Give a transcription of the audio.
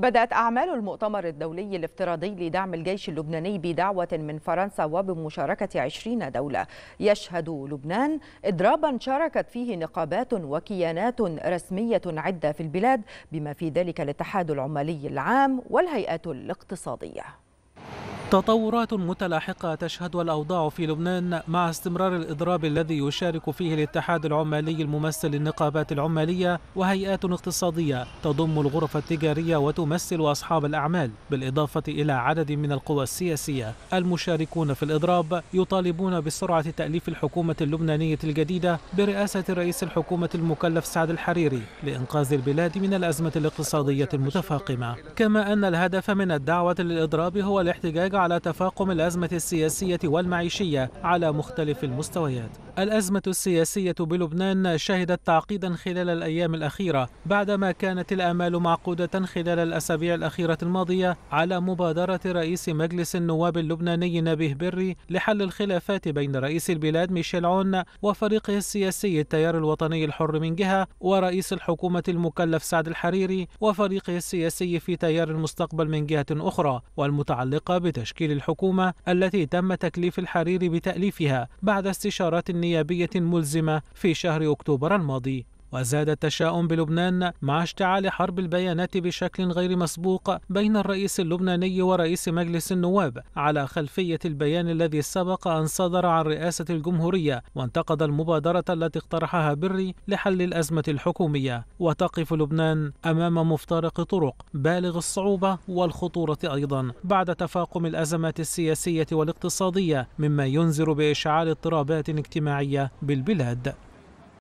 بدأت أعمال المؤتمر الدولي الافتراضي لدعم الجيش اللبناني بدعوة من فرنسا وبمشاركة 20 دولة يشهد لبنان إضرابا شاركت فيه نقابات وكيانات رسمية عدة في البلاد بما في ذلك الاتحاد العمالي العام والهيئات الاقتصادية تطورات متلاحقة تشهدها الأوضاع في لبنان مع استمرار الإضراب الذي يشارك فيه الاتحاد العمالي الممثل للنقابات العمالية وهيئات اقتصادية تضم الغرف التجارية وتمثل أصحاب الأعمال بالإضافة إلى عدد من القوى السياسية المشاركون في الإضراب يطالبون بسرعة تأليف الحكومة اللبنانية الجديدة برئاسة رئيس الحكومة المكلف سعد الحريري لإنقاذ البلاد من الأزمة الاقتصادية المتفاقمة كما أن الهدف من الدعوة للإضراب هو الاحتجاج على تفاقم الأزمة السياسية والمعيشية على مختلف المستويات الأزمة السياسية بلبنان شهدت تعقيدا خلال الأيام الأخيرة بعدما كانت الآمال معقودة خلال الأسابيع الأخيرة الماضية على مبادرة رئيس مجلس النواب اللبناني نبيه بري لحل الخلافات بين رئيس البلاد ميشيل عون وفريقه السياسي التيار الوطني الحر من جهة ورئيس الحكومة المكلف سعد الحريري وفريقه السياسي في تيار المستقبل من جهة أخرى والمتعلقة بتشكيل الحكومة التي تم تكليف الحريري بتأليفها بعد استشارات النيابة نيابية ملزمة في شهر أكتوبر الماضي وزاد التشاؤم بلبنان مع اشتعال حرب البيانات بشكل غير مسبوق بين الرئيس اللبناني ورئيس مجلس النواب على خلفية البيان الذي سبق أن صدر عن رئاسة الجمهورية وانتقد المبادرة التي اقترحها بري لحل الأزمة الحكومية وتقف لبنان أمام مفترق طرق بالغ الصعوبة والخطورة أيضا بعد تفاقم الأزمات السياسية والاقتصادية مما ينذر بإشعال اضطرابات اجتماعية بالبلاد